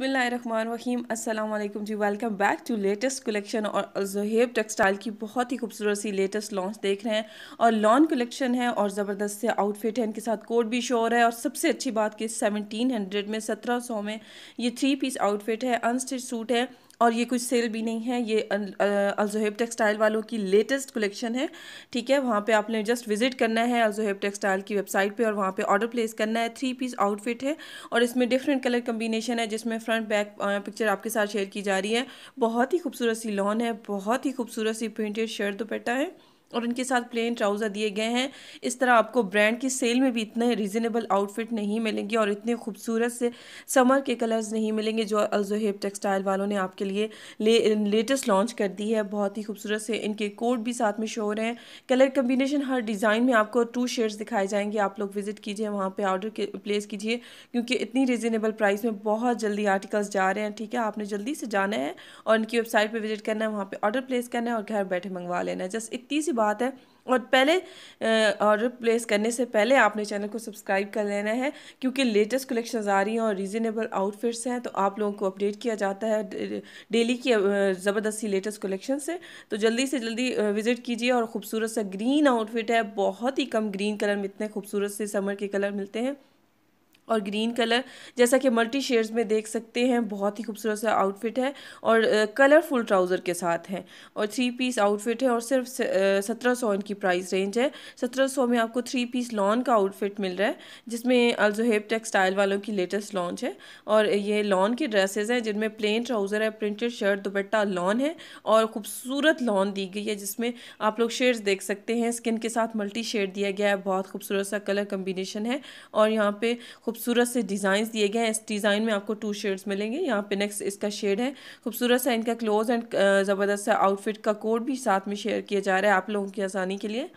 बसमीम अल्लाम जी welcome back to latest collection और जहेब टेक्सटाइल की बहुत ही खूबसूरत सी लेटेस्ट लॉन्च देख रहे हैं और लॉन कलेक्शन है और ज़बरदस्त से आउटफिट है इनके साथ कोट भी शोर है और सबसे अच्छी बात कि सेवनटीन हंड्रेड में सत्रह सौ में ये थ्री पीस आउटफिट है अनस्टिच सूट है और ये कुछ सेल भी नहीं है ये अलजोहेब टेक्सटाइल वालों की लेटेस्ट कलेक्शन है ठीक है वहाँ पे आपने जस्ट विजिट करना है अलजोहेब टेक्सटाइल की वेबसाइट पे और वहाँ पे ऑर्डर प्लेस करना है थ्री पीस आउटफिट है और इसमें डिफरेंट कलर कम्बिनेशन है जिसमें फ्रंट बैक पिक्चर आपके साथ शेयर की जा रही है बहुत ही खूबसूरत सी लॉन है बहुत ही खूबसूरत सी प्रिंटेड शर्ट दुपट्टा है और इनके साथ प्लेन ट्राउज़र दिए गए हैं इस तरह आपको ब्रांड की सेल में भी इतने रीज़नेबल आउटफिट नहीं मिलेंगे और इतने खूबसूरत से समर के कलर्स नहीं मिलेंगे जो अलजोहेब टेक्सटाइल वालों ने आपके लिए ले, लेटेस्ट लॉन्च कर दी है बहुत ही खूबसूरत से इनके कोड भी साथ में शो रहे हैं कलर कम्बिनेशन हर डिज़ाइन में आपको टू शेड्स दिखाए जाएंगे आप लोग विज़िट कीजिए वहाँ पर ऑर्डर प्लेस कीजिए क्योंकि इतनी रीज़नेबल प्राइस में बहुत जल्दी आर्टिकल्स जा रहे हैं ठीक है आपने जल्दी से जाना है और इनकी वेबसाइट पर विज़िट करना है वहाँ पर ऑर्डर प्लेस करना है और घर बैठे मंगवा लेना है जस्ट इतनी सी बात है और पहले ऑर्डर प्लेस करने से पहले आपने चैनल को सब्सक्राइब कर लेना है क्योंकि लेटेस्ट कलेक्शंस आ रही हैं और रीज़नेबल आउटफिट्स हैं तो आप लोगों को अपडेट किया जाता है डेली की ज़बरदस्ती लेटेस्ट कलेक्शन से तो जल्दी से जल्दी विज़िट कीजिए और ख़ूबसूरत सा ग्रीन आउटफिट है बहुत ही कम ग्रीन कलर में इतने खूबसूरत से समर के कलर मिलते हैं और ग्रीन कलर जैसा कि मल्टी शेड्स में देख सकते हैं बहुत ही खूबसूरत सा आउटफिट है और कलरफुल ट्राउज़र के साथ है और थ्री पीस आउटफिट है और सिर्फ सत्रह सौ इनकी प्राइस रेंज है सत्रह सौ में आपको थ्री पीस लॉन का आउटफिट मिल रहा है जिसमें अलजोहेब टेक्सटाइल वालों की लेटेस्ट लॉन्च है और ये लॉन के ड्रेसेज हैं जिनमें प्लेन ट्राउज़र है प्रिंटेड शर्ट दुपट्टा लॉन है और खूबसूरत लॉन दी गई है जिसमें आप लोग शेड्स देख सकते हैं स्किन के साथ मल्टी शेड दिया गया है बहुत खूबसूरत सा कलर कम्बिनेशन है और यहाँ पे खूब खूबसूरत से डिज़ाइन दिए गए हैं इस डिज़ाइन में आपको टू शेड्स मिलेंगे यहाँ पे नेक्स्ट इसका शेड है खूबसूरत सा इनका क्लोज एंड uh, ज़बरदस्त सा आउटफिट का कोड भी साथ में शेयर किया जा रहा है आप लोगों की आसानी के लिए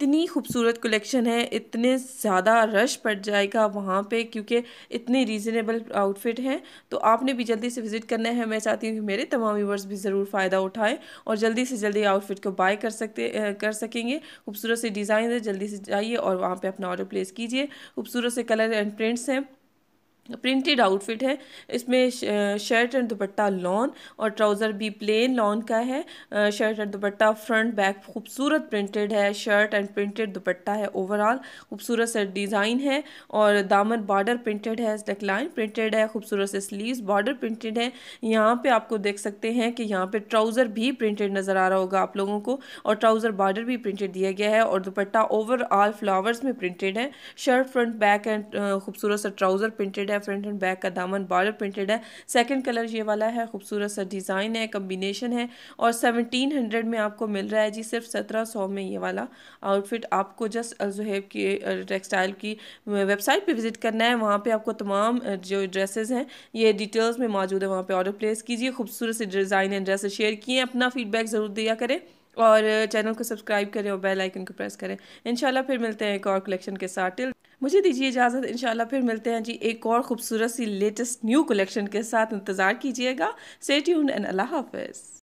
इतनी खूबसूरत कलेक्शन है इतने ज़्यादा रश पड़ जाएगा वहाँ पे क्योंकि इतने रीज़नेबल आउटफिट हैं तो आपने भी जल्दी से विज़िट करना है मैं चाहती हूँ कि मेरे तमाम व्यूवर्स भी ज़रूर फ़ायदा उठाएँ और जल्दी से जल्दी आउटफिट को बाय कर सकते कर सकेंगे खूबसूरत से डिज़ाइन है जल्दी से जाइए और वहाँ पर अपना ऑर्डर प्लेस कीजिए खूबसूरत से कलर एंड प्रिंट्स हैं प्रिंटेड आउटफिट है इसमें शर्ट एंड दुपट्टा लॉन और ट्राउज़र भी प्लेन लॉन का है shirt and dupatta front back खूबसूरत प्रिंटेड है शर्ट एंड प्रिंटेड दुपट्टा है ओवरऑल खूबसूरत सा डिज़ाइन है और दामन बॉर्डर प्रिंटेड है नेकलाइन प्रिंटेड है खूबसूरत से स्लीव बॉर्डर प्रिंटेड है यहाँ पर आपको देख सकते हैं कि यहाँ पर ट्राउज़र भी प्रिंटेड नज़र आ रहा होगा आप लोगों को और ट्राउज़र बॉर्डर भी प्रिंटेड दिया गया है और दुपट्टा ओवरऑल फ्लावर्स में प्रिंटेड है शर्ट फ्रंट बैक एंड खूबसूरत सा ट्राउज़र प्रिंटेड है है फ्रंट एंड बैक का दामन बॉर्डर प्रिंटेड है सेकंड कलर ये वाला है खूबसूरत सा डिज़ाइन है कम्बिनेशन है और 1700 में आपको मिल रहा है जी सिर्फ 1700 में ये वाला आउटफिट आपको जस्ट अलजुहेब की टेक्सटाइल की वेबसाइट पर विज़िट करना है वहाँ पर आपको तमाम जो ड्रेसेज हैं ये डिटेल्स में मौजूद है वहाँ पर ऑर्डर प्लेस कीजिए खूबसूरत से डिज़ाइन एंड ड्रेसेस शेयर किए अपना फीडबैक ज़रूर दिया करें और चैनल को सब्सक्राइब करें और बेल आइकन को प्रेस करें इंशाल्लाह फिर मिलते हैं एक और कलेक्शन के साथ टिल मुझे दीजिए इजाज़त इंशाल्लाह फिर मिलते हैं जी एक और खूबसूरत सी लेटेस्ट न्यू कलेक्शन के साथ इंतज़ार कीजिएगा स्टे ट्यून एंड अल्लाह हाफिज़